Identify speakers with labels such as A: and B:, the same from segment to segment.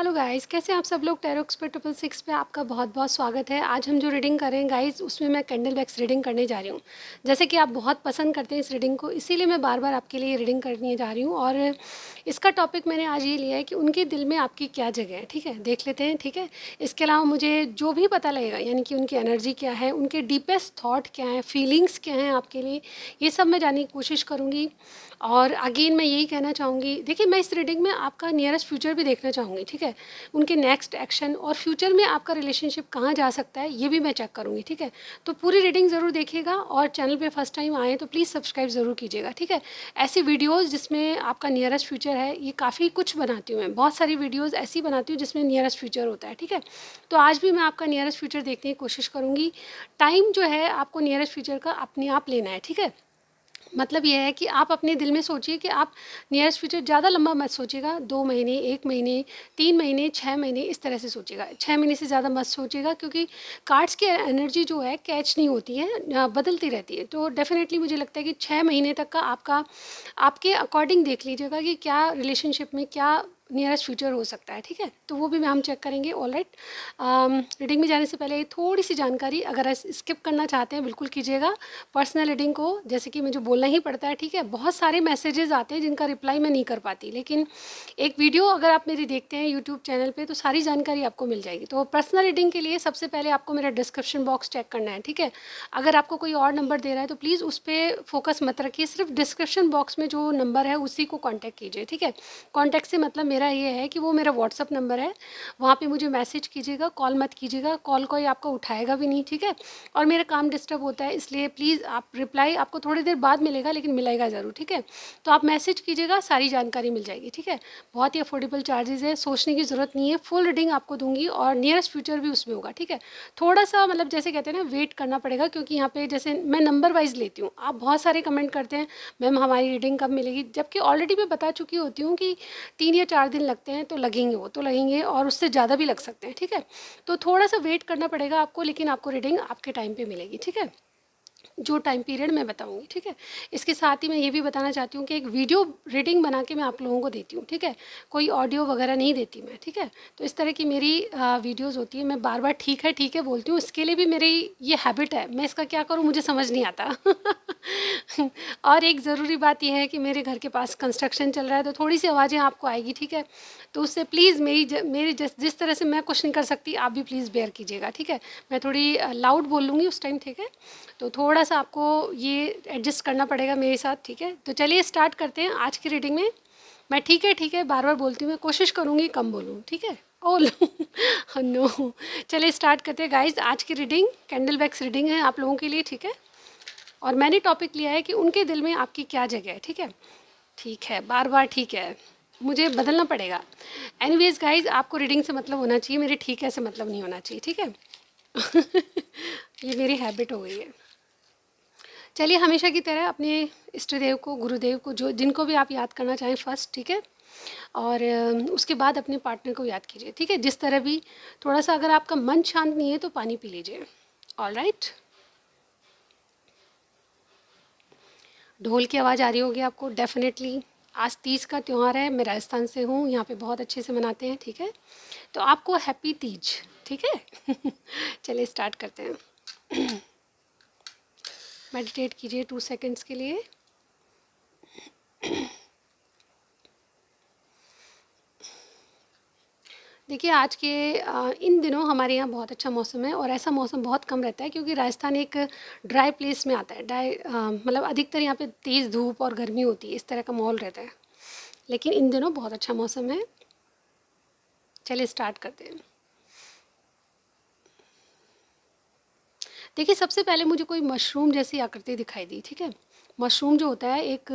A: Hello guys कैसे आप सब लोग टेरोक्स पे ट्रिपल सिक्स पे आपका बहुत बहुत स्वागत है आज हम जो रीडिंग कर रहे हैं गाइस उसमें मैं कैंडल वैक्स रीडिंग करने जा रही हूँ जैसे कि आप बहुत पसंद करते हैं इस रीडिंग को इसीलिए मैं बार बार आपके लिए रीडिंग करने जा रही हूँ और इसका टॉपिक मैंने आज ये लिया है कि उनके दिल में आपकी क्या जगह है ठीक है देख लेते हैं ठीक है इसके अलावा मुझे जो भी पता लगेगा यानी कि उनकी एनर्जी क्या है उनके डीपेस्ट थाट क्या है फीलिंग्स क्या हैं आपके लिए ये सब मैं जानने की कोशिश करूँगी और अगेन मैं यही कहना चाहूँगी देखिए मैं इस रीडिंग में आपका नियरेस्ट फ्यूचर भी देखना चाहूँगी ठीक है उनके नेक्स्ट एक्शन और फ्यूचर में आपका रिलेशनशिप कहाँ जा सकता है ये भी मैं चेक करूँगी ठीक है तो पूरी रीडिंग ज़रूर देखिएगा और चैनल पर फर्स्ट टाइम आएँ तो प्लीज़ सब्सक्राइब ज़रूर कीजिएगा ठीक है ऐसी वीडियोज़ जिसमें आपका नियरेस्ट फ्यूचर है ये काफ़ी कुछ बनाती हूँ मैं बहुत सारी वीडियोज़ ऐसी बनाती हूँ जिसमें नियरेस्ट फ्यूचर होता है ठीक है तो आज भी मैं आपका नियरेस्ट फ्यूचर देखने की कोशिश करूँगी टाइम जो है आपको नियरेस्ट फ्यूचर का अपने आप लेना है ठीक है मतलब यह है कि आप अपने दिल में सोचिए कि आप नियरेस्ट फ्यूचर ज़्यादा लंबा मत सोचिएगा दो महीने एक महीने तीन महीने छः महीने इस तरह से सोचिएगा छः महीने से ज़्यादा मत सोचिएगा क्योंकि कार्ड्स की एनर्जी जो है कैच नहीं होती है बदलती रहती है तो डेफिनेटली मुझे लगता है कि छः महीने तक का आपका आपके अकॉर्डिंग देख लीजिएगा कि क्या रिलेशनशिप में क्या नियरेस्ट फ्यूचर हो सकता है ठीक है तो वो भी हम चेक करेंगे ऑल राइट रीडिंग में जाने से पहले थोड़ी सी जानकारी अगर स्किप करना चाहते हैं बिल्कुल कीजिएगा पर्सनल रीडिंग को जैसे कि मुझे बोलना ही पड़ता है ठीक है बहुत सारे मैसेजेस आते हैं जिनका रिप्लाई मैं नहीं कर पाती लेकिन एक वीडियो अगर आप मेरी देखते हैं यूट्यूब चैनल पर तो सारी जानकारी आपको मिल जाएगी तो पर्सनल रीडिंग के लिए सबसे पहले आपको मेरा डिस्क्रिप्शन बॉक्स चेक करना है ठीक है अगर आपको कोई और नंबर दे रहा है तो प्लीज़ उस पर फोकस मत रखिए सिर्फ डिस्क्रिप्शन बॉक्स में जो नंबर है उसी को कॉन्टैक्ट कीजिए ठीक है कॉन्टैक्ट से मतलब मेरा ये है कि वो मेरा व्हाट्सअप नंबर है वहाँ पे मुझे मैसेज कीजिएगा कॉल मत कीजिएगा कॉल कोई आपका उठाएगा भी नहीं ठीक है और मेरा काम डिस्टर्ब होता है इसलिए प्लीज़ आप रिप्लाई आपको थोड़ी देर बाद मिलेगा लेकिन मिलेगा ज़रूर ठीक है तो आप मैसेज कीजिएगा सारी जानकारी मिल जाएगी ठीक है बहुत ही अफोर्डेबल चार्जेज़ है सोचने की ज़रूरत नहीं है फुल रीडिंग आपको दूंगी और नियरेस्ट फ्यूचर भी उसमें होगा ठीक है थोड़ा सा मतलब जैसे कहते हैं ना वेट करना पड़ेगा क्योंकि यहाँ पे जैसे मैं नंबर वाइज लेती हूँ आप बहुत सारे कमेंट करते हैं मैम हमारी रीडिंग कब मिलेगी जबकि ऑलरेडी मैं बता चुकी होती हूँ कि तीन या चार चार दिन लगते हैं तो लगेंगे वो तो लगेंगे और उससे ज़्यादा भी लग सकते हैं ठीक है तो थोड़ा सा वेट करना पड़ेगा आपको लेकिन आपको रीडिंग आपके टाइम पर मिलेगी ठीक है जो टाइम पीरियड मैं बताऊंगी ठीक है इसके साथ ही मैं ये भी बताना चाहती हूँ कि एक वीडियो रीडिंग बना के मैं आप लोगों को देती हूँ ठीक है कोई ऑडियो वगैरह नहीं देती मैं ठीक है तो इस तरह की मेरी वीडियोस होती है मैं बार बार ठीक है ठीक है बोलती हूँ इसके लिए भी मेरी ये हैबिट है मैं इसका क्या करूँ मुझे समझ नहीं आता और एक ज़रूरी बात यह है कि मेरे घर के पास कंस्ट्रक्शन चल रहा है तो थोड़ी सी आवाज़ें आपको आएगी ठीक है तो उससे प्लीज़ मेरी मेरी जिस जिस तरह से मैं कुछ नहीं कर सकती आप भी प्लीज़ बेयर कीजिएगा ठीक है मैं थोड़ी लाउड बोल लूँगी उस टाइम ठीक है तो थोड़ा थोड़ा सा आपको ये एडजस्ट करना पड़ेगा मेरे साथ ठीक है तो चलिए स्टार्ट करते हैं आज की रीडिंग में मैं ठीक है ठीक है बार बार बोलती हूँ मैं कोशिश करूँगी कम बोलूँ ठीक है ओ नो चलिए स्टार्ट करते हैं गाइज आज की रीडिंग कैंडल बैक्स रीडिंग है आप लोगों के लिए ठीक है और मैंने टॉपिक लिया है कि उनके दिल में आपकी क्या जगह है ठीक है ठीक है बार बार ठीक है मुझे बदलना पड़ेगा एनी वेज गाइज आपको रीडिंग से मतलब होना चाहिए मेरे ठीक है से मतलब नहीं होना चाहिए ठीक है ये मेरी हैबिट हो गई है चलिए हमेशा की तरह अपने इष्ट देव को गुरुदेव को जो जिनको भी आप याद करना चाहें फर्स्ट ठीक है और उसके बाद अपने पार्टनर को याद कीजिए ठीक है जिस तरह भी थोड़ा सा अगर आपका मन शांत नहीं है तो पानी पी लीजिए ऑल राइट ढोल की आवाज़ आ रही होगी आपको डेफिनेटली आज तीज का त्यौहार है मैं राजस्थान से हूँ यहाँ पे बहुत अच्छे से मनाते हैं ठीक है तो आपको हैप्पी तीज ठीक है चलिए स्टार्ट करते हैं मेडिटेट कीजिए टू सेकंड्स के लिए देखिए आज के इन दिनों हमारे यहाँ बहुत अच्छा मौसम है और ऐसा मौसम बहुत कम रहता है क्योंकि राजस्थान एक ड्राई प्लेस में आता है ड्राई मतलब अधिकतर यहाँ पे तेज़ धूप और गर्मी होती है इस तरह का माहौल रहता है लेकिन इन दिनों बहुत अच्छा मौसम है चलिए स्टार्ट करते हैं देखिए सबसे पहले मुझे कोई मशरूम जैसी आकृति दिखाई दी ठीक है मशरूम जो होता है एक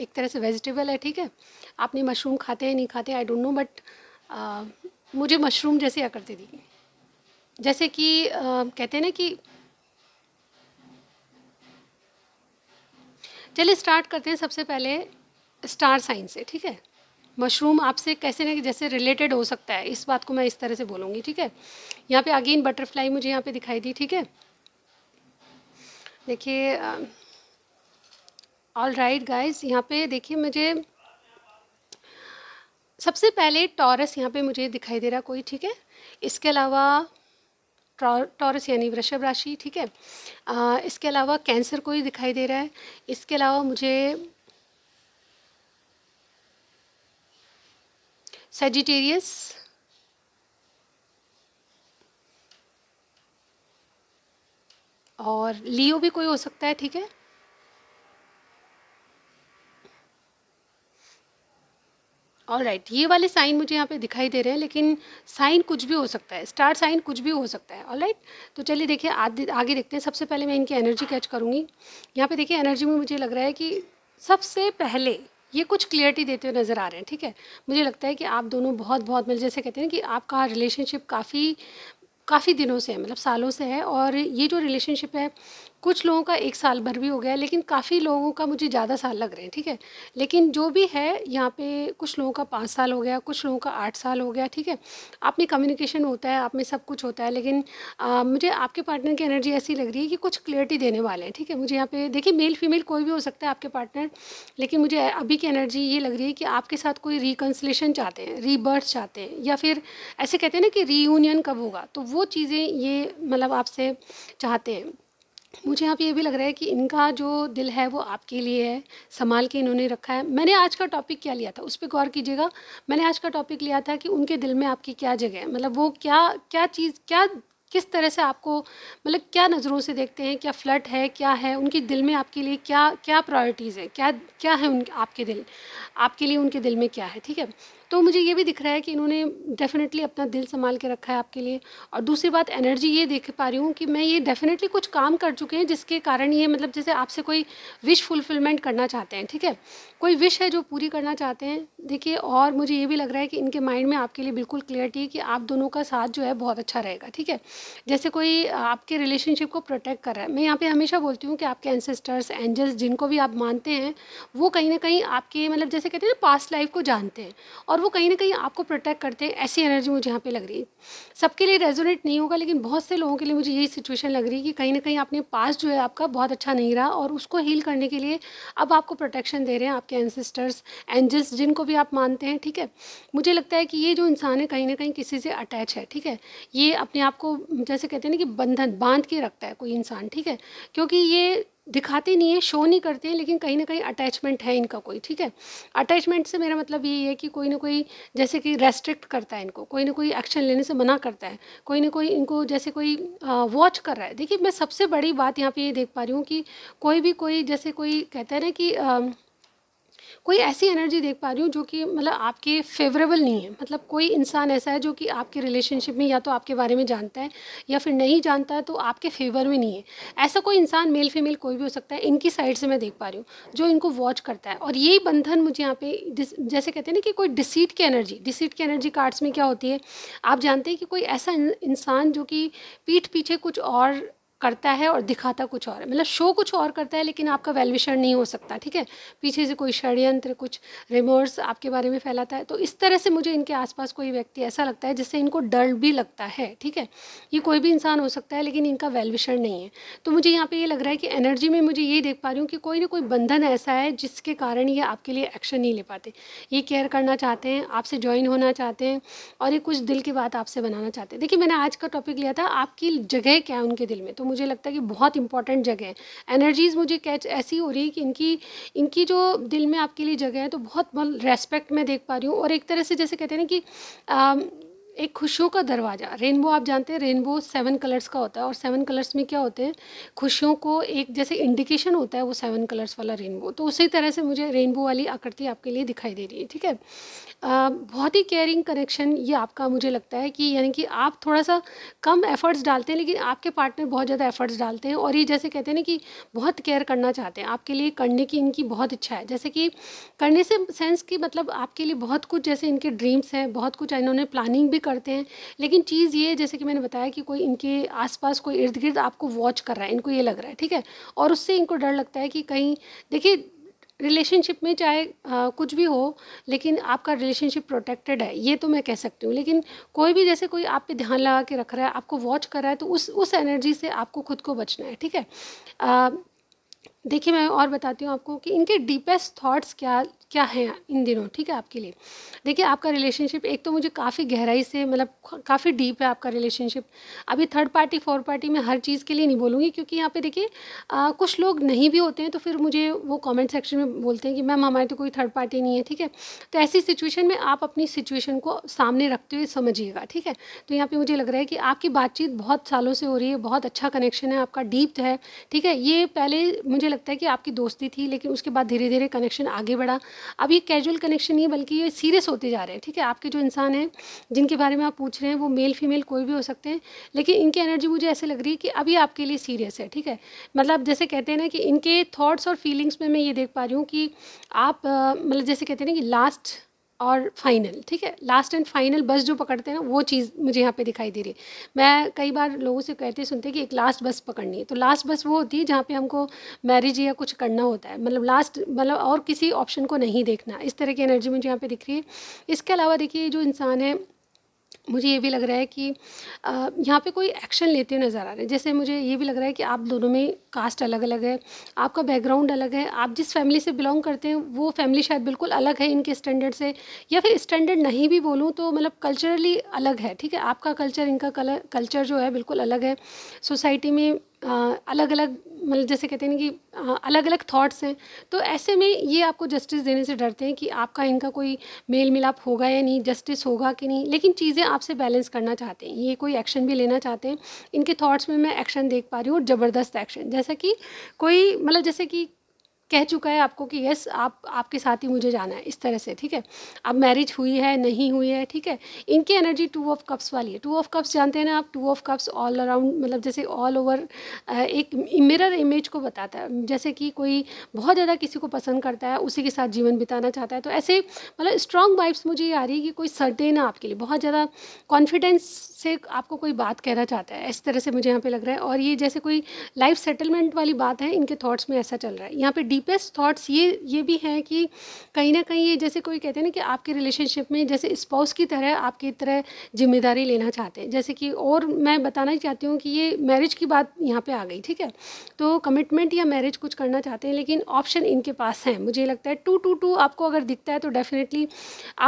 A: एक तरह से वेजिटेबल है ठीक है आपने मशरूम खाते हैं नहीं खाते आई डोंट नो बट मुझे मशरूम जैसी आकृति दी जैसे कि कहते हैं ना कि चलिए स्टार्ट करते हैं सबसे पहले स्टार साइन से ठीक है मशरूम आपसे कैसे ना जैसे रिलेटेड हो सकता है इस बात को मैं इस तरह से बोलूँगी ठीक है यहाँ पे अगेन बटरफ्लाई मुझे यहाँ पे दिखाई दी ठीक है देखिए ऑल राइट गाइज यहाँ पे देखिए मुझे सबसे पहले टॉरस यहाँ पे मुझे दिखाई दे रहा कोई ठीक है इसके अलावा टॉरस यानी वृषभ राशि ठीक है इसके अलावा कैंसर कोई दिखाई दे रहा है इसके अलावा मुझे Sagittarius और लियो भी कोई हो सकता है ठीक है और राइट right, ये वाले साइन मुझे यहाँ पे दिखाई दे रहे हैं लेकिन साइन कुछ भी हो सकता है स्टार साइन कुछ भी हो सकता है ऑल राइट right? तो चलिए देखिए आगे देखते हैं सबसे पहले मैं इनकी एनर्जी कैच करूँगी यहाँ पे देखिए एनर्जी में मुझे लग रहा है कि सबसे पहले ये कुछ क्लियरिटी देते हुए नज़र आ रहे हैं ठीक है मुझे लगता है कि आप दोनों बहुत बहुत मिल जैसे कहते हैं कि आपका रिलेशनशिप काफ़ी काफ़ी दिनों से है मतलब सालों से है और ये जो रिलेशनशिप है कुछ लोगों का एक साल भर भी हो गया लेकिन काफ़ी लोगों का मुझे ज़्यादा साल लग रहे हैं ठीक है लेकिन जो भी है यहाँ पे कुछ लोगों का पाँच साल हो गया कुछ लोगों का आठ साल हो गया ठीक है आप में कम्युनिकेशन होता है आप में सब कुछ होता है लेकिन आ, मुझे आपके पार्टनर की एनर्जी ऐसी लग रही है कि कुछ क्लियरिटी देने वाले हैं ठीक है मुझे यहाँ पे देखिए मेल फीमेल कोई भी हो सकता है आपके पार्टनर लेकिन मुझे अभी की एनर्जी ये लग रही है कि आपके साथ कोई रिकन्सलेशन चाहते हैं रीबर्थ चाहते हैं या फिर ऐसे कहते हैं ना कि रीयूनियन कब होगा तो वो चीज़ें ये मतलब आपसे चाहते हैं मुझे यहाँ पे ये भी लग रहा है कि इनका जो दिल है वो आपके लिए है संभाल के इन्होंने रखा है मैंने आज का टॉपिक क्या लिया था उस पर गौर कीजिएगा मैंने आज का टॉपिक लिया था कि उनके दिल में आपकी क्या जगह है मतलब वो क्या क्या चीज़ क्या किस तरह से आपको मतलब क्या नज़रों से देखते हैं क्या फ्लट है क्या है उनके दिल में आपके लिए क्या क्या प्रायोरिटीज़ है क्या क्या है उन आपके दिल आपके लिए उनके दिल में क्या है ठीक है तो मुझे ये भी दिख रहा है कि इन्होंने डेफिनेटली अपना दिल संभाल के रखा है आपके लिए और दूसरी बात एनर्जी ये देख पा रही हूँ कि मैं ये डेफिनेटली कुछ काम कर चुके हैं जिसके कारण ये मतलब जैसे आपसे कोई विश फुलफिलमेंट करना चाहते हैं ठीक है कोई विश है जो पूरी करना चाहते हैं देखिए और मुझे ये भी लग रहा है कि इनके माइंड में आपके लिए बिल्कुल क्लियरिटी है कि आप दोनों का साथ जो है बहुत अच्छा रहेगा ठीक है जैसे कोई आपके रिलेशनशिप को प्रोटेक्ट कर रहा है मैं यहाँ पे हमेशा बोलती हूँ कि आपके एनसेस्टर्स एंजल्स जिनको भी आप मानते हैं वो कहीं ना कहीं आपके मतलब जैसे कहते हैं ना पास्ट लाइफ को जानते हैं और वो कहीं ना कहीं आपको प्रोटेक्ट करते हैं ऐसी एनर्जी मुझे यहाँ पे लग रही है सबके लिए रेजोनेट नहीं होगा लेकिन बहुत से लोगों के लिए मुझे यही सिचुएशन लग रही है कि कहीं ना कहीं आपने पास जो है आपका बहुत अच्छा नहीं रहा और उसको हील करने के लिए अब आपको प्रोटेक्शन दे रहे हैं आपके एनसिस्टर्स एंजल्स जिनको भी आप मानते हैं ठीक है मुझे लगता है कि ये जो इंसान है कहीं ना कहीं किसी से अटैच है ठीक है ये अपने आप को जैसे कहते हैं ना कि बंधन बांध के रखता है कोई इंसान ठीक है क्योंकि ये दिखाते नहीं है शो नहीं करते हैं लेकिन कहीं ना कहीं अटैचमेंट है इनका कोई ठीक है अटैचमेंट से मेरा मतलब यही है कि कोई ना कोई जैसे कि रेस्ट्रिक्ट करता है इनको कोई ना कोई एक्शन लेने से मना करता है कोई ना कोई इनको जैसे कोई वॉच कर रहा है देखिए मैं सबसे बड़ी बात यहाँ पे ये देख पा रही हूँ कि कोई भी कोई जैसे कोई कहते हैं ना कि आ, कोई ऐसी एनर्जी देख पा रही हूँ जो कि मतलब आपके फेवरेबल नहीं है मतलब कोई इंसान ऐसा है जो कि आपके रिलेशनशिप में या तो आपके बारे में जानता है या फिर नहीं जानता है तो आपके फेवर में नहीं है ऐसा कोई इंसान मेल फीमेल कोई भी हो सकता है इनकी साइड से मैं देख पा रही हूँ जो इनको वॉच करता है और यही बंधन मुझे यहाँ पे जैसे कहते हैं ना कि कोई डिसीट की एनर्जी डिसीट की एनर्जी कार्ड्स में क्या होती है आप जानते हैं कि कोई ऐसा इंसान जो कि पीठ पीछे कुछ और करता है और दिखाता कुछ और मतलब शो कुछ और करता है लेकिन आपका वेलविशर नहीं हो सकता ठीक है पीछे से कोई षड्यंत्र कुछ रिमोर्स आपके बारे में फैलाता है तो इस तरह से मुझे इनके आसपास कोई व्यक्ति ऐसा लगता है जिससे इनको डर भी लगता है ठीक है ये कोई भी इंसान हो सकता है लेकिन इनका वेलविशर नहीं है तो मुझे यहाँ पर ये लग रहा है कि एनर्जी में मुझे ये देख पा रही हूँ कि कोई ना कोई बंधन ऐसा है जिसके कारण ये आपके लिए एक्शन नहीं ले पाते ये केयर करना चाहते हैं आपसे ज्वाइन होना चाहते हैं और ये कुछ दिल की बात आपसे बनाना चाहते हैं देखिए मैंने आज का टॉपिक लिया था आपकी जगह क्या है उनके दिल में तो मुझे लगता है कि बहुत इंपॉर्टेंट जगह है एनर्जीज़ मुझे कैच ऐसी हो रही है कि इनकी इनकी जो दिल में आपके लिए जगह है तो बहुत रेस्पेक्ट मैं देख पा रही हूँ और एक तरह से जैसे कहते हैं ना कि एक खुशियों का दरवाज़ा रेनबो आप जानते हैं रेनबो सेवन कलर्स का होता है और सेवन कलर्स में क्या होते हैं खुशियों को एक जैसे इंडिकेशन होता है वो सेवन कलर्स वाला रेनबो तो उसी तरह से मुझे रेनबो वाली आकृति आपके लिए दिखाई दे रही है ठीक है बहुत ही केयरिंग कनेक्शन ये आपका मुझे लगता है कि यानी कि आप थोड़ा सा कम एफर्ट्स डालते हैं लेकिन आपके पार्टनर बहुत ज़्यादा एफर्ट्स डालते हैं और ये जैसे कहते हैं ना कि बहुत केयर करना चाहते हैं आपके लिए करने की इनकी बहुत इच्छा है जैसे कि करने से सेंस की मतलब आपके लिए बहुत कुछ जैसे इनके ड्रीम्स हैं बहुत कुछ इन्होंने प्लानिंग भी करते हैं लेकिन चीज़ ये जैसे कि मैंने बताया कि कोई इनके आसपास कोई इर्द गिर्द आपको वॉच कर रहा है इनको ये लग रहा है ठीक है और उससे इनको डर लगता है कि कहीं देखिए रिलेशनशिप में चाहे आ, कुछ भी हो लेकिन आपका रिलेशनशिप प्रोटेक्टेड है ये तो मैं कह सकती हूँ लेकिन कोई भी जैसे कोई आप पे ध्यान लगा के रख रहा है आपको वॉच कर रहा है तो उस उस एनर्जी से आपको खुद को बचना है ठीक है देखिए मैं और बताती हूँ आपको कि इनके डीपेस्ट थॉट्स क्या क्या हैं इन दिनों ठीक है आपके लिए देखिए आपका रिलेशनशिप एक तो मुझे काफ़ी गहराई से मतलब काफ़ी डीप है आपका रिलेशनशिप अभी थर्ड पार्टी फोर्थ पार्टी मैं हर चीज़ के लिए नहीं बोलूँगी क्योंकि यहाँ पे देखिए कुछ लोग नहीं भी होते हैं तो फिर मुझे वो कमेंट सेक्शन में बोलते हैं कि मैम हमारी तो कोई थर्ड पार्टी नहीं है ठीक है तो ऐसी सिचुएशन में आप अपनी सिचुएशन को सामने रखते हुए समझिएगा ठीक है तो यहाँ पर मुझे लग रहा है कि आपकी बातचीत बहुत सालों से हो रही है बहुत अच्छा कनेक्शन है आपका डीप है ठीक है ये पहले मुझे लगता है कि आपकी दोस्ती थी लेकिन उसके बाद धीरे धीरे कनेक्शन आगे बढ़ा अब ये कैजुअल कनेक्शन नहीं है बल्कि ये सीरियस होते जा रहे हैं ठीक है आपके जो इंसान हैं जिनके बारे में आप पूछ रहे हैं वो मेल फीमेल कोई भी हो सकते हैं लेकिन इनकी एनर्जी मुझे ऐसे लग रही है कि अभी आपके लिए सीरियस है ठीक है मतलब जैसे कहते हैं ना कि इनके थाट्स और फीलिंग्स में मैं ये देख पा रही हूँ कि आप मतलब जैसे कहते हैं ना कि लास्ट और फाइनल ठीक है लास्ट एंड फाइनल बस जो पकड़ते हैं ना वो चीज़ मुझे यहाँ पे दिखाई दे रही है मैं कई बार लोगों से कहते सुनते कि एक लास्ट बस पकड़नी है तो लास्ट बस वो होती है जहाँ पे हमको मैरिज या कुछ करना होता है मतलब लास्ट मतलब और किसी ऑप्शन को नहीं देखना इस तरह की एनर्जी मुझे यहाँ पर दिख रही है इसके अलावा देखिए जो इंसान है मुझे ये भी लग रहा है कि यहाँ पे कोई एक्शन लेते हुए नज़र आ रहे हैं जैसे मुझे ये भी लग रहा है कि आप दोनों में कास्ट अलग अलग है आपका बैकग्राउंड अलग है आप जिस फैमिली से बिलोंग करते हैं वो फैमिली शायद बिल्कुल अलग है इनके स्टैंडर्ड से या फिर स्टैंडर्ड नहीं भी बोलूँ तो मतलब कल्चरली अलग है ठीक है आपका कल्चर इनका कलर कल्चर जो है बिल्कुल अलग है सोसाइटी में अलग अलग मतलब जैसे कहते हैं कि अलग अलग थॉट्स हैं तो ऐसे में ये आपको जस्टिस देने से डरते हैं कि आपका इनका कोई मेल मिलाप होगा या नहीं जस्टिस होगा कि नहीं लेकिन चीज़ें आपसे बैलेंस करना चाहते हैं ये कोई एक्शन भी लेना चाहते हैं इनके थॉट्स में मैं एक्शन देख पा रही हूँ और ज़बरदस्त एक्शन जैसा कि कोई मतलब जैसे कि कह चुका है आपको कि यस आप आपके साथ ही मुझे जाना है इस तरह से ठीक है अब मैरिज हुई है नहीं हुई है ठीक है इनकी एनर्जी टू ऑफ कप्स वाली है टू ऑफ कप्स जानते हैं ना आप two of cups all around मतलब जैसे ऑल ओवर एक मिरर इमेज को बताता है जैसे कि कोई बहुत ज़्यादा किसी को पसंद करता है उसी के साथ जीवन बिताना चाहता है तो ऐसे मतलब स्ट्रॉन्ग वाइब्स मुझे ये आ रही है कि कोई सर्टेन आपके लिए बहुत ज़्यादा कॉन्फिडेंस से आपको कोई बात कहना चाहता है इस तरह से मुझे यहाँ पे लग रहा है और ये जैसे कोई लाइफ सेटलमेंट वाली बात है इनके थॉट्स में ऐसा चल रहा है यहाँ पे डीप डीपेस्ट थाट्स ये ये भी हैं कि कहीं ना कहीं ये जैसे कोई कहते हैं ना कि आपके रिलेशनशिप में जैसे स्पाउस की तरह आपकी तरह जिम्मेदारी लेना चाहते हैं जैसे कि और मैं बताना ही चाहती हूँ कि ये मैरिज की बात यहाँ पर आ गई ठीक है तो कमिटमेंट या मैरिज कुछ करना चाहते हैं लेकिन ऑप्शन इनके पास हैं मुझे लगता है टू टू टू आपको अगर दिखता है तो डेफिनेटली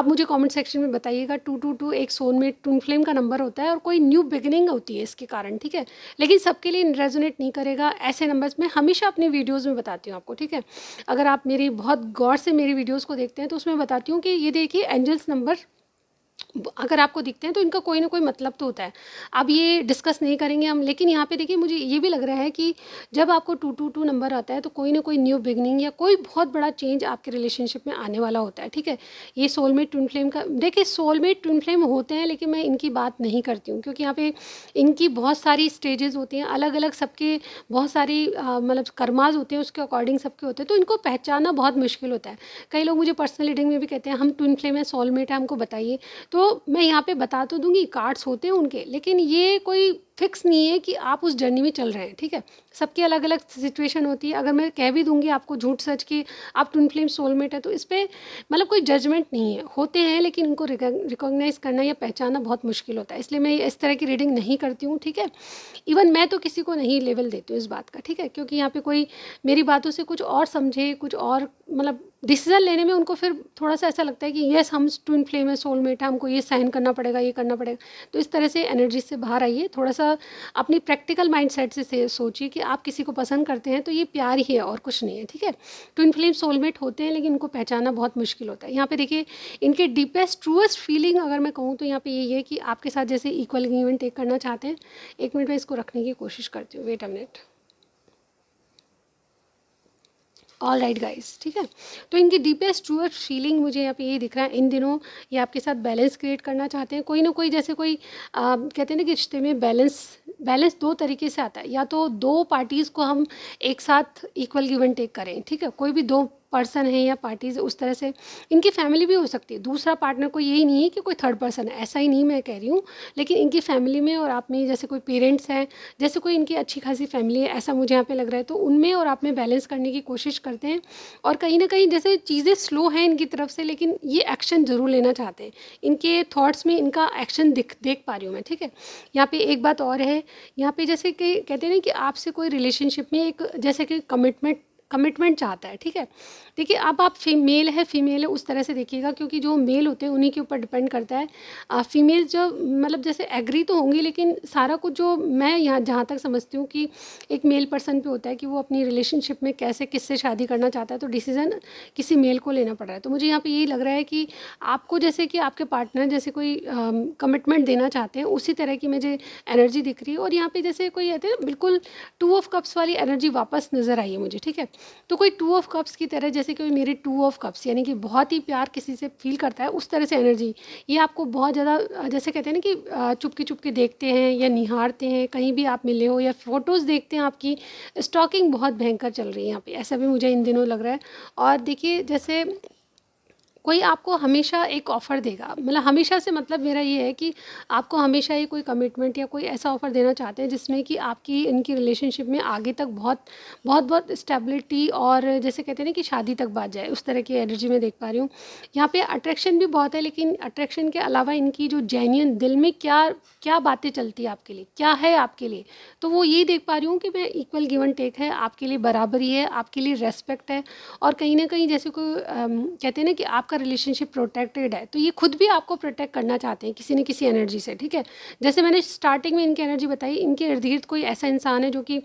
A: आप मुझे कॉमेंट सेक्शन में बताइएगा टू टू टू एक सोन में टून फ्लेम का नंबर होता है और कोई न्यू बिगनिंग होती है इसके कारण ठीक है लेकिन सबके लिए रेजोनेट नहीं करेगा ऐसे नंबर्स में हमेशा अपनी वीडियोज़ में बताती हूँ आपको ठीक है है अगर आप मेरी बहुत गौर से मेरी वीडियोस को देखते हैं तो उसमें बताती हूँ कि ये देखिए एंजल्स नंबर अगर आपको दिखते हैं तो इनका कोई ना कोई मतलब तो होता है अब ये डिस्कस नहीं करेंगे हम लेकिन यहाँ पे देखिए मुझे ये भी लग रहा है कि जब आपको टू टू टू नंबर आता है तो कोई ना कोई न्यू बिगनिंग या कोई बहुत बड़ा चेंज आपके रिलेशनशिप में आने वाला होता है ठीक है ये सोलमेट ट्विन फ्लेम का देखिए सोलमेट ट्विन फ्लेम होते हैं लेकिन मैं इनकी बात नहीं करती हूँ क्योंकि यहाँ पर इनकी बहुत सारी स्टेजेज़ होती हैं अलग अलग सबके बहुत सारी मतलब कर्माज होते हैं उसके अकॉर्डिंग सबके होते हैं तो इनको पहचाना बहुत मुश्किल होता है कई लोग मुझे पर्सनल रीडिंग में भी कहते हैं हम ट्विन फ्लेम है सोलमेट है हमको बताइए तो मैं यहाँ पे बता तो दूंगी कार्ड्स होते हैं उनके लेकिन ये कोई फिक्स नहीं है कि आप उस जर्नी में चल रहे हैं ठीक है सबके अलग अलग सिचुएशन होती है अगर मैं कह भी दूंगी आपको झूठ सच कि आप ट्विन फ्लेम सोलमेट है तो इस पर मतलब कोई जजमेंट नहीं है होते हैं लेकिन उनको रिकॉग्नाइज करना या पहचानना बहुत मुश्किल होता है इसलिए मैं इस तरह की रीडिंग नहीं करती हूँ ठीक है इवन मैं तो किसी को नहीं लेवल देती हूँ इस बात का ठीक है क्योंकि यहाँ पर कोई मेरी बातों से कुछ और समझे कुछ और मतलब डिसीजन लेने में उनको फिर थोड़ा सा ऐसा लगता है कि येस हम ट्विन फ्लेम है सोलमेट है हमको ये साइन करना पड़ेगा ये करना पड़ेगा तो इस तरह से एनर्जी से बाहर आइए थोड़ा सा सा अपनी प्रैक्टिकल माइंडसेट से सोचिए कि आप किसी को पसंद करते हैं तो ये प्यार ही है और कुछ नहीं है ठीक है ट्विन फिल्म सोलमेट होते हैं लेकिन इनको पहचाना बहुत मुश्किल होता है यहाँ पे देखिए इनके डीपेस्ट ट्रूएस्ट फीलिंग अगर मैं कहूँ तो यहाँ पे ये है कि आपके साथ जैसे इक्वल इवेंट टेक करना चाहते हैं एक मिनट में इसको रखने की कोशिश करती हूँ wait a minute all right guys ठीक है तो इनकी डीपेस्ट ट्रूअर फीलिंग मुझे यहाँ पे ये दिख रहा है इन दिनों ये आपके साथ बैलेंस क्रिएट करना चाहते हैं कोई ना कोई जैसे कोई आ, कहते हैं ना कि रिश्ते में बैलेंस बैलेंस दो तरीके से आता है या तो दो पार्टीज़ को हम एक साथ इक्वल गिव एंड टेक करें ठीक है कोई भी दो पर्सन है या पार्टीज उस तरह से इनकी फैमिली भी हो सकती है दूसरा पार्टनर कोई यही नहीं है कि कोई थर्ड पर्सन है ऐसा ही नहीं मैं कह रही हूँ लेकिन इनकी फैमिली में और आप में जैसे कोई पेरेंट्स हैं जैसे कोई इनकी अच्छी खासी फैमिली है ऐसा मुझे यहाँ पर लग रहा है तो उनमें और आप में बैलेंस करने की कोशिश करते हैं और कहीं ना कहीं जैसे चीज़ें स्लो हैं इनकी तरफ से लेकिन ये एक्शन ज़रूर लेना चाहते हैं इनके थाट्स में इनका एक्शन दिख देख पा रही हूँ मैं ठीक है यहाँ पर एक बात और है यहाँ पर जैसे कि कहते हैं ना कि आपसे कोई रिलेशनशिप में एक जैसे कि कमिटमेंट कमिटमेंट चाहता है ठीक है देखिए अब आप मेल है फीमेल है उस तरह से देखिएगा क्योंकि जो मेल होते हैं उन्हीं के ऊपर डिपेंड करता है फीमेल जो मतलब जैसे एग्री तो होंगी लेकिन सारा कुछ जो मैं यहाँ जहाँ तक समझती हूँ कि एक मेल पर्सन पे होता है कि वो अपनी रिलेशनशिप में कैसे किससे शादी करना चाहता है तो डिसीज़न किसी मेल को लेना पड़ रहा है तो मुझे यहाँ पर यही लग रहा है कि आपको जैसे कि आपके पार्टनर जैसे कोई कमिटमेंट देना चाहते हैं उसी तरह की मुझे एनर्जी दिख रही है और यहाँ पर जैसे कोई है हैं बिल्कुल टू ऑफ कप्स वाली एनर्जी वापस नज़र आई है मुझे ठीक है तो कोई टू ऑफ कप्स की तरह जैसे कि मेरे टू ऑफ कप्स यानी कि बहुत ही प्यार किसी से फील करता है उस तरह से एनर्जी ये आपको बहुत ज़्यादा जैसे कहते हैं ना कि चुपके चुपके देखते हैं या निहारते हैं कहीं भी आप मिले हो या फ़ोटोज़ देखते हैं आपकी स्टॉकिंग बहुत भयंकर चल रही है यहाँ पे ऐसा भी मुझे इन दिनों लग रहा है और देखिए जैसे कोई आपको हमेशा एक ऑफ़र देगा मतलब हमेशा से मतलब मेरा ये है कि आपको हमेशा ही कोई कमिटमेंट या कोई ऐसा ऑफ़र देना चाहते हैं जिसमें कि आपकी इनकी रिलेशनशिप में आगे तक बहुत बहुत बहुत स्टेबिलिटी और जैसे कहते हैं ना कि शादी तक बात जाए उस तरह की एनर्जी में देख पा रही हूँ यहाँ पर अट्रैक्शन भी बहुत है लेकिन अट्रैक्शन के अलावा इनकी जो जेन्यन दिल में क्या क्या बातें चलती है आपके लिए क्या है आपके लिए तो वो यही देख पा रही हूँ कि मैं इक्वल गिवन टेक है आपके लिए बराबरी है आपके लिए रेस्पेक्ट है और कहीं ना कहीं जैसे कोई कहते हैं ना कि आपका आपका रिलेशनशिप प्रोटेक्टेड है तो ये खुद भी आपको प्रोटेक्ट करना चाहते हैं किसी न किसी एनर्जी से ठीक है जैसे मैंने स्टार्टिंग में इनकी एनर्जी बताई इनके इर्द गिर्द कोई ऐसा इंसान है जो कि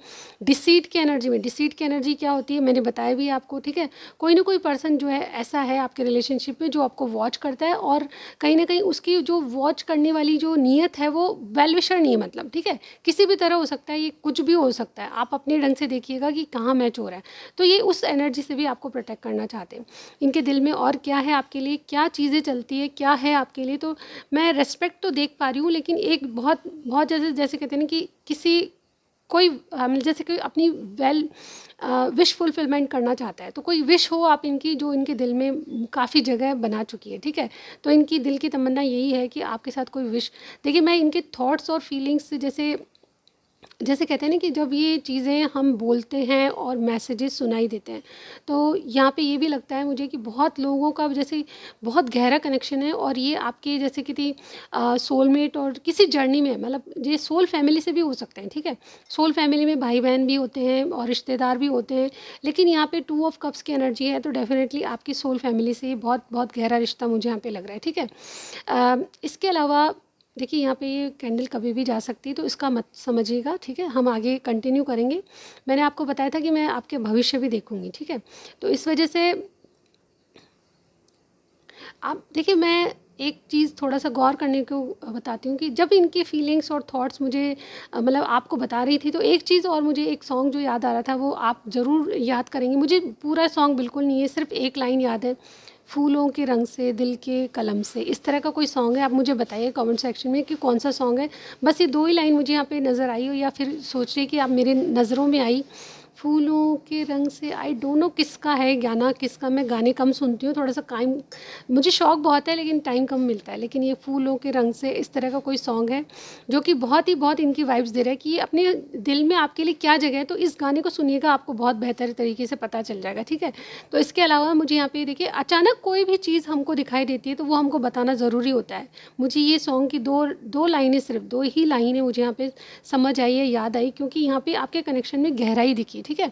A: डिसीट की एनर्जी में डिसीट की एनर्जी क्या होती है मैंने बताया भी आपको ठीक है कोई ना कोई पर्सन जो है ऐसा है आपके रिलेशनशिप में जो आपको वॉच करता है और कहीं ना कहीं उसकी जो वॉच करने वाली जो नीयत है वो वेलविशर नहीं है मतलब ठीक है किसी भी तरह हो सकता है ये कुछ भी हो सकता है आप अपने ढंग से देखिएगा कि कहाँ मैच हो रहा है तो ये उस एनर्जी से भी आपको प्रोटेक्ट करना चाहते हैं इनके दिल में और क्या है आपके लिए क्या चीज़ें चलती है क्या है आपके लिए तो मैं रेस्पेक्ट तो देख पा रही हूँ लेकिन एक बहुत बहुत जैसे जैसे कहते हैं कि किसी कोई मतलब जैसे कि अपनी वेल विश फुलफिलमेंट करना चाहता है तो कोई विश हो आप इनकी जो इनके दिल में काफ़ी जगह बना चुकी है ठीक है तो इनकी दिल की तमन्ना यही है कि आपके साथ कोई विश देखिए मैं इनके थॉट्स और फीलिंग्स जैसे जैसे कहते हैं ना कि जब ये चीज़ें हम बोलते हैं और मैसेजेस सुनाई देते हैं तो यहाँ पे ये भी लगता है मुझे कि बहुत लोगों का जैसे बहुत गहरा कनेक्शन है और ये आपके जैसे कि सोलमेट और किसी जर्नी में मतलब ये सोल फैमिली से भी हो सकते हैं ठीक है सोल फैमिली में भाई बहन भी होते हैं और रिश्तेदार भी होते हैं लेकिन यहाँ पर टू ऑफ कप्स की एनर्जी है तो डेफिनेटली आपकी सोल फैमिली से बहुत बहुत गहरा रिश्ता मुझे यहाँ पर लग रहा है ठीक है इसके अलावा देखिए यहाँ पे ये कैंडल कभी भी जा सकती है तो इसका मत समझिएगा ठीक है हम आगे कंटिन्यू करेंगे मैंने आपको बताया था कि मैं आपके भविष्य भी देखूँगी ठीक है तो इस वजह से आप देखिए मैं एक चीज़ थोड़ा सा गौर करने को बताती हूँ कि जब इनके फीलिंग्स और थॉट्स मुझे मतलब आपको बता रही थी तो एक चीज़ और मुझे एक सॉन्ग जो याद आ रहा था वो आप ज़रूर याद करेंगे मुझे पूरा सॉन्ग बिल्कुल नहीं है सिर्फ एक लाइन याद है फूलों के रंग से दिल के कलम से इस तरह का कोई सॉन्ग है आप मुझे बताइए कमेंट सेक्शन में कि कौन सा सॉन्ग है बस ये दो ही लाइन मुझे यहाँ पे नज़र आई हो या फिर सोच रहे कि आप मेरे नज़रों में आई फूलों के रंग से आई डोंट नो किसका है गाना किसका मैं गाने कम सुनती हूँ थोड़ा सा टाइम मुझे शौक़ बहुत है लेकिन टाइम कम मिलता है लेकिन ये फूलों के रंग से इस तरह का कोई सॉन्ग है जो कि बहुत ही बहुत इनकी वाइब्स दे रहा है कि ये अपने दिल में आपके लिए क्या जगह है तो इस गाने को सुनिएगा आपको बहुत बेहतर तरीके से पता चल जाएगा ठीक है तो इसके अलावा मुझे यहाँ पे देखिए अचानक कोई भी चीज़ हमको दिखाई देती है तो वो हमको बताना ज़रूरी होता है मुझे ये सॉन्ग की दो दो लाइनें सिर्फ दो ही लाइनें मुझे यहाँ पर समझ आई है याद आई क्योंकि यहाँ पर आपके कनेक्शन में गहराई दिखी ठीक है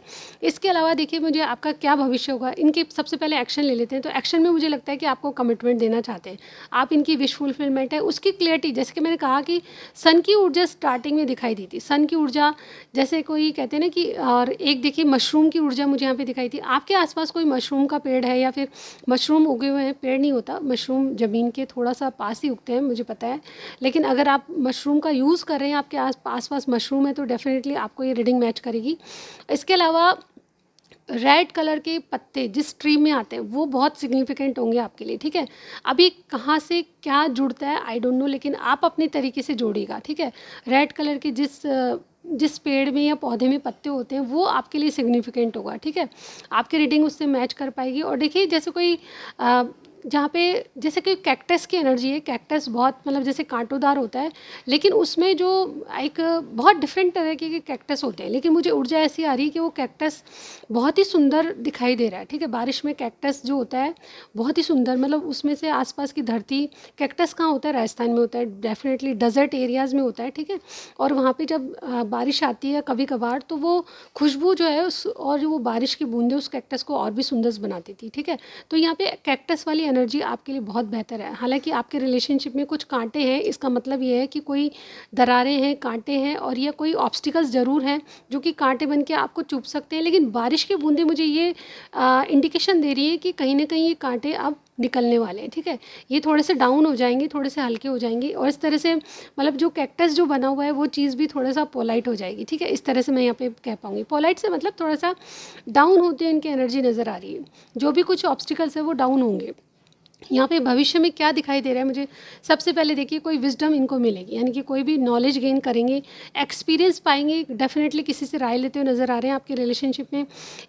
A: इसके अलावा देखिए मुझे आपका क्या भविष्य होगा इनके सबसे पहले एक्शन ले लेते हैं तो एक्शन में मुझे लगता है कि आपको कमिटमेंट देना चाहते हैं आप इनकी विश फुलफिलमेंट है उसकी क्लियरिटी जैसे कि मैंने कहा कि सन की ऊर्जा स्टार्टिंग में दिखाई दी थी सन की ऊर्जा जैसे कोई कहते हैं ना कि और एक देखिए मशरूम की ऊर्जा मुझे यहाँ पे दिखाई थी आपके आसपास कोई मशरूम का पेड़ है या फिर मशरूम उगे हुए हैं पेड़ नहीं होता मशरूम ज़मीन के थोड़ा सा पास ही उगते हैं मुझे पता है लेकिन अगर आप मशरूम का यूज़ कर रहे हैं आपके आस पास मशरूम है तो डेफिनेटली आपको ये रीडिंग मैच करेगी इस इसके अलावा रेड कलर के पत्ते जिस ट्री में आते हैं वो बहुत सिग्निफिकेंट होंगे आपके लिए ठीक है अभी कहाँ से क्या जुड़ता है आई डोंट नो लेकिन आप अपने तरीके से जोड़िएगा ठीक है रेड कलर के जिस जिस पेड़ में या पौधे में पत्ते होते हैं वो आपके लिए सिग्निफिकेंट होगा ठीक है आपकी रीडिंग उससे मैच कर पाएगी और देखिए जैसे कोई जहाँ पे जैसे कि कैक्टस की एनर्जी है कैक्टस बहुत मतलब जैसे कांटोदार होता है लेकिन उसमें जो एक बहुत डिफरेंट तरह के, कैक्टस होते हैं लेकिन मुझे ऊर्जा ऐसी आ रही है कि वो कैक्टस बहुत ही सुंदर दिखाई दे रहा है ठीक है बारिश में कैक्टस जो होता है बहुत ही सुंदर मतलब उसमें से आसपास की धरती कैक्टस कहाँ होता है राजस्थान में होता है डेफिनेटली डेजर्ट एरियाज़ में होता है ठीक है और वहाँ पर जब बारिश आती है कभी कभार तो वो खुशबू जो है उस और जो वो बारिश की बूंदें उस कैक्टस को और भी सुंदर बनाती थी ठीक है तो यहाँ पर कैक्टस वाली एनर्जी आपके लिए बहुत बेहतर है हालांकि आपके रिलेशनशिप में कुछ कांटे हैं इसका मतलब ये है कि कोई दरारें हैं कांटे हैं और या कोई ऑब्स्टिकल्स ज़रूर हैं जो कि कांटे बन के आपको चुप सकते हैं लेकिन बारिश की बूंदें मुझे ये आ, इंडिकेशन दे रही है कि कहीं ना कहीं ये कांटे अब निकलने वाले हैं ठीक है ये थोड़े से डाउन हो जाएंगे थोड़े से हल्के हो जाएंगे और इस तरह से मतलब जो कैक्टस जो बना हुआ है वो चीज़ भी थोड़ा सा पोलाइट हो जाएगी ठीक है इस तरह से मैं यहाँ पे कह पाऊँगी पोलाइट से मतलब थोड़ा सा डाउन होते हैं इनकी एनर्जी नज़र आ रही है जो भी कुछ ऑब्स्टिकल्स है वो डाउन होंगे यहाँ पे भविष्य में क्या दिखाई दे रहा है मुझे सबसे पहले देखिए कोई विजडम इनको मिलेगी यानी कि कोई भी नॉलेज गेन करेंगे एक्सपीरियंस पाएंगे डेफिनेटली किसी से राय लेते हुए नज़र आ रहे हैं आपके रिलेशनशिप में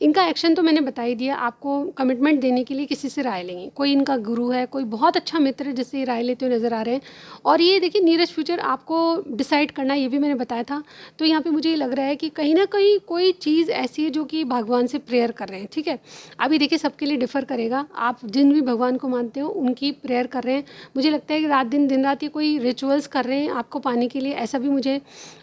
A: इनका एक्शन तो मैंने बता ही दिया आपको कमिटमेंट देने के लिए किसी से राय लेंगे कोई इनका गुरु है कोई बहुत अच्छा मित्र है जिससे राय लेते हुए नज़र आ रहे हैं और ये देखिए नीरज फ्यूचर आपको डिसाइड करना ये भी मैंने बताया था तो यहाँ पर मुझे ये लग रहा है कि कहीं ना कहीं कोई चीज़ ऐसी है जो कि भगवान से प्रेयर कर रहे हैं ठीक है अभी देखिए सबके लिए डिफ़र करेगा आप जिन भी भगवान को मानते करते हो उनकी प्रेयर कर रहे हैं मुझे लगता है कि रात दिन दिन रात ये कोई रिचुअल्स कर रहे हैं आपको पाने के लिए ऐसा भी मुझे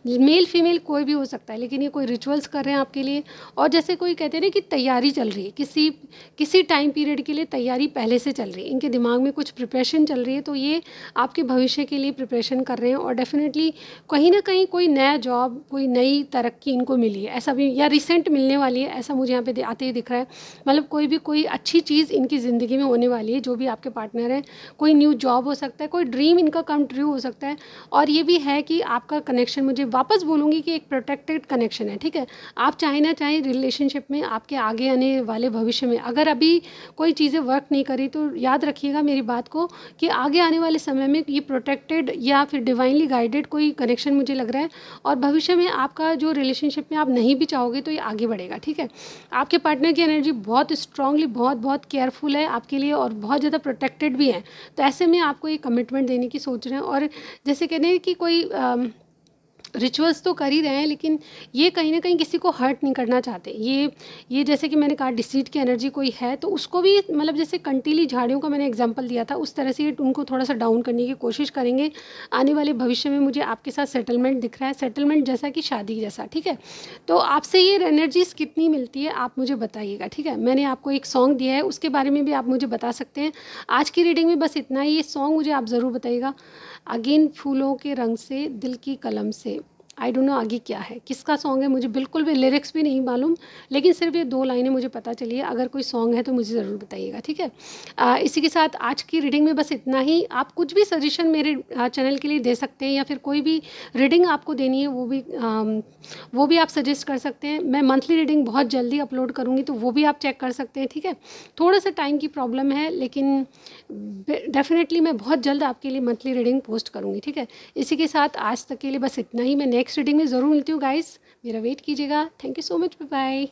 A: मेल फीमेल कोई भी हो सकता है लेकिन ये कोई रिचुअल्स कर रहे हैं आपके लिए और जैसे कोई कहते हैं ना कि तैयारी चल रही है किसी किसी टाइम पीरियड के लिए तैयारी पहले से चल रही है इनके दिमाग में कुछ प्रिपरेशन चल रही है तो ये आपके भविष्य के लिए प्रिपरेशन कर रहे हैं और डेफिनेटली कहीं ना कहीं कोई नया जॉब कोई नई तरक्की इनको मिली है ऐसा भी या रिसेंट मिलने वाली है ऐसा मुझे यहाँ पे आते ही दिख रहा है मतलब कोई भी कोई अच्छी चीज़ इनकी ज़िंदगी में होने वाली है जो भी आपके आपके पार्टनर हैं कोई न्यू जॉब हो सकता है कोई ड्रीम इनका कम ट्रू हो सकता है और ये भी है कि आपका कनेक्शन मुझे वापस बोलूँगी कि एक प्रोटेक्टेड कनेक्शन है ठीक है आप चाहे ना चाहे रिलेशनशिप में आपके आगे आने वाले भविष्य में अगर अभी कोई चीज़ें वर्क नहीं करी तो याद रखिएगा मेरी बात को कि आगे आने वाले समय में ये प्रोटेक्टेड या फिर डिवाइनली गाइडेड कोई कनेक्शन मुझे लग रहा है और भविष्य में आपका जो रिलेशनशिप में आप नहीं भी चाहोगे तो ये आगे बढ़ेगा ठीक है आपके पार्टनर की एनर्जी बहुत स्ट्रांगली बहुत बहुत केयरफुल है आपके लिए और बहुत ज़्यादा प्रोटेक्टेड भी हैं तो ऐसे में आपको ये कमिटमेंट देने की सोच रहे हैं और जैसे कहने कि कोई रिचुअल्स तो कर ही रहे हैं लेकिन ये कहीं ना कहीं किसी को हर्ट नहीं करना चाहते ये ये जैसे कि मैंने कहा डिसीट की एनर्जी कोई है तो उसको भी मतलब जैसे कंटीली झाड़ियों का मैंने एग्जाम्पल दिया था उस तरह से ये उनको थोड़ा सा डाउन करने की कोशिश करेंगे आने वाले भविष्य में मुझे आपके साथ सेटलमेंट दिख रहा है सेटलमेंट जैसा कि शादी जैसा ठीक है तो आपसे ये एनर्जीज कितनी मिलती है आप मुझे बताइएगा ठीक है मैंने आपको एक सॉन्ग दिया है उसके बारे में भी आप मुझे बता सकते हैं आज की रीडिंग में बस इतना ही ये सॉन्ग मुझे आप ज़रूर बताइएगा अगेन फूलों के रंग से दिल की कलम से आई डोंट नो आगे क्या है किसका सॉन्ग है मुझे बिल्कुल भी लिरिक्स भी नहीं मालूम लेकिन सिर्फ ये दो लाइनें मुझे पता चली है अगर कोई सॉन्ग है तो मुझे ज़रूर बताइएगा ठीक है आ, इसी के साथ आज की रीडिंग में बस इतना ही आप कुछ भी सजेशन मेरे चैनल के लिए दे सकते हैं या फिर कोई भी रीडिंग आपको देनी है वो भी आ, वो भी आप सजेस्ट कर सकते हैं मैं मंथली रीडिंग बहुत जल्दी अपलोड करूँगी तो वो भी आप चेक कर सकते हैं ठीक है थोड़ा सा टाइम की प्रॉब्लम है लेकिन डेफिनेटली मैं बहुत जल्द आपके लिए मंथली रीडिंग पोस्ट करूँगी ठीक है इसी के साथ आज तक के लिए बस इतना ही मैं नेक्स्ट नेक्स्ट रीडिंग में ज़रूर मिलती हूँ गाइस मेरा वेट कीजिएगा thank you so much bye